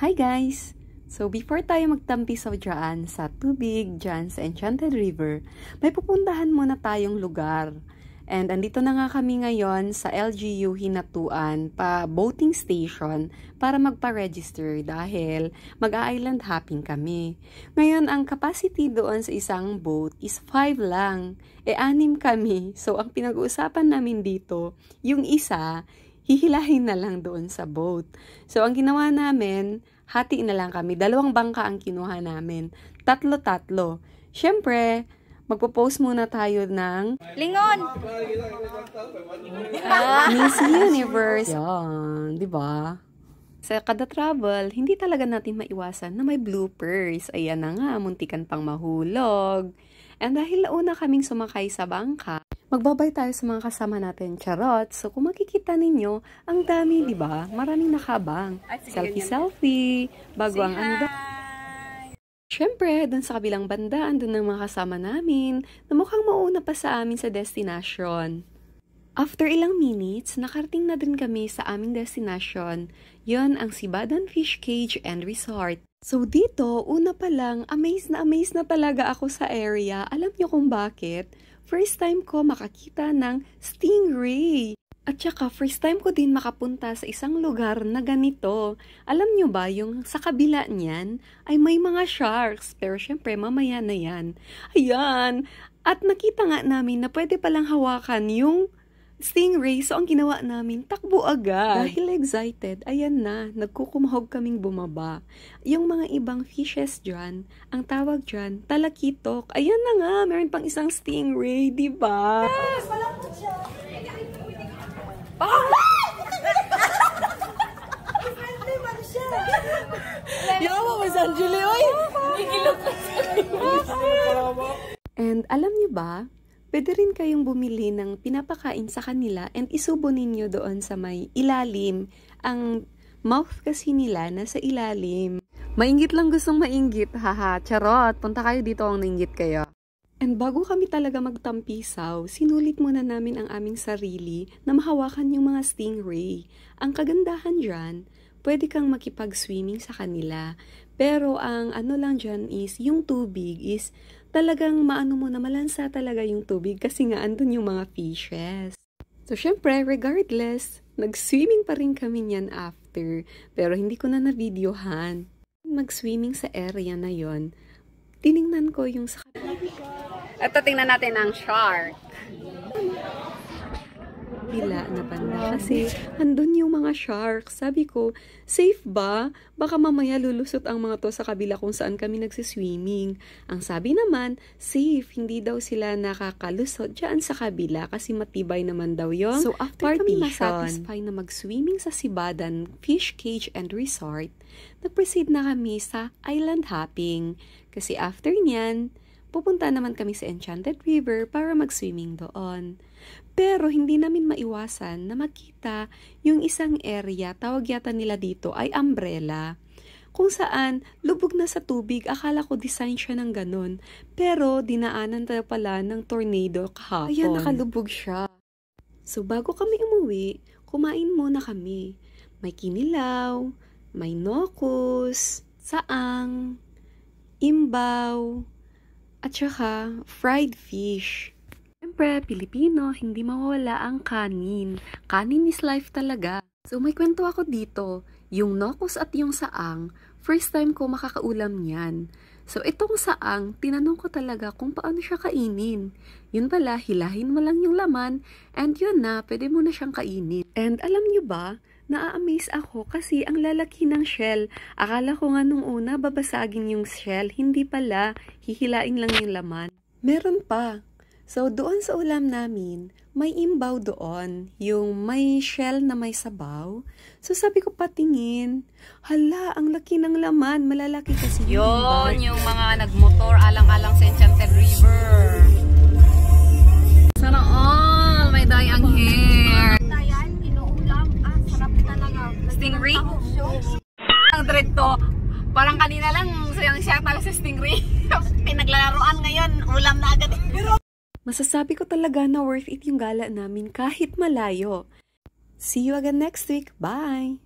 Hi guys! So before tayo magtampi sa dyan sa tubig, dyan sa Enchanted River, may pupuntahan muna tayong lugar. And andito na nga kami ngayon sa LGU Hinatuan pa boating station para magpa-register dahil mag-island hopping kami. Ngayon, ang capacity doon sa isang boat is 5 lang. E anim kami. So, ang pinag-uusapan namin dito, yung isa hihilahin na lang doon sa boat. So, ang ginawa namin, hatiin na lang kami. Dalawang bangka ang kinuha namin. Tatlo-tatlo. Siyempre, magpo-post muna tayo ng... Lingon! Ah, Miss Universe! Yan, di ba? Sa kada travel, hindi talaga natin maiwasan na may bloopers. Ayan na nga, muntikan pang mahulog. And dahil una kaming sumakay sa bangka, Magbabay tayo sa mga kasama natin. Charot. So, kung makikita ninyo, ang dami, di ba? Maraming nakabang. Selfie-selfie. Bago ang anda. Siyempre, dun sa kabilang banda, andun ang mga kasama namin na mukhang mauna pa sa amin sa destination. After ilang minutes, nakarating na din kami sa aming destination. Yon ang Sibadan Fish Cage and Resort. So dito, una pa lang, amazed na amazed na talaga ako sa area. Alam niyo kung bakit? First time ko makakita ng stingray. At saka first time ko din makapunta sa isang lugar na ganito. Alam niyo ba, yung sa kabila niyan ay may mga sharks. Pero syempre, mamaya na yan. Ayan! At nakita nga namin na pwede palang hawakan yung stingray. So, ang ginawa namin, takbo agad. Dahil excited, ayan na, nagkukumahog kaming bumaba. Yung mga ibang fishes dyan, ang tawag dyan, talakitok. Ayan na nga, meron pang isang stingray, di ba? Yes! Walang po siya. Yawa mo, Sanjuli, oy! Ikilok ko And alam niyo ba, Pwede rin kayong bumili ng pinapakain sa kanila and isubo ninyo doon sa may ilalim. Ang mouth kasi nila nasa ilalim. Maingit lang gustong maingit, haha. Charot, punta kayo dito ang naingit kayo. And bago kami talaga magtampisaw, sinulit muna namin ang aming sarili na mahawakan yung mga stingray. Ang kagandahan dyan, pwede kang makipag-swimming sa kanila. Pero ang ano lang dyan is, yung tubig is talagang maano mo na malansa talaga yung tubig kasi nga andun yung mga fishes. So, syempre, regardless, nag-swimming pa rin kami niyan after. Pero hindi ko na na-videohan. Mag-swimming sa area na yon tiningnan ko yung sa... Ito, tingnan natin ang shark. Bila na banda kasi andun yung mga sharks. Sabi ko, safe ba? Baka mamaya lulusot ang mga to sa kabila kung saan kami nagsiswimming. Ang sabi naman, safe. Hindi daw sila nakakalusot dyan sa kabila kasi matibay naman daw yung So after partition. kami masatisfy na mag-swimming sa Sibadan Fish Cage and Resort, nag-proceed na kami sa island hopping. Kasi after niyan, pupunta naman kami sa Enchanted River para mag-swimming doon. Pero hindi namin maiwasan na makita yung isang area, tawag yata nila dito, ay umbrella. Kung saan, lubog na sa tubig, akala ko design siya ng ganun. Pero dinaanan tayo pala ng tornado kahapon. Ayan, nakalubog siya. So bago kami umuwi, kumain muna kami. May kinilaw, may nokus, saang, imbaw, at saka fried fish. Siyempre, Pilipino, hindi mawala ang kanin. Kanin is life talaga. So may kwento ako dito, yung nokus at yung saang, first time ko makakaulam niyan. So itong saang, tinanong ko talaga kung paano siya kainin. Yun pala, hilahin mo lang yung laman and yun na, pwede mo na siyang kainin. And alam niyo ba, naa-amaze ako kasi ang lalaki ng shell. Akala ko nga nung una babasagin yung shell, hindi pala, hihilain lang yung laman. Meron pa, So, doon sa ulam namin, may imbaw doon, yung may shell na may sabaw. So, sabi ko patingin, hala, ang laki ng laman, malalaki kasi yung Yun, yung mga nagmotor alang-alang sa Enchanted River. Sana all, may dayang hair. Dayan, inuulam, ah, sarap talaga. Stingray? Ang direkto, parang kanina lang sayang siya talaga sa stingray. Pinaglalaroan ngayon, ulam na agad. Pero Masasabi ko talaga na worth it yung gala namin kahit malayo. See you again next week. Bye!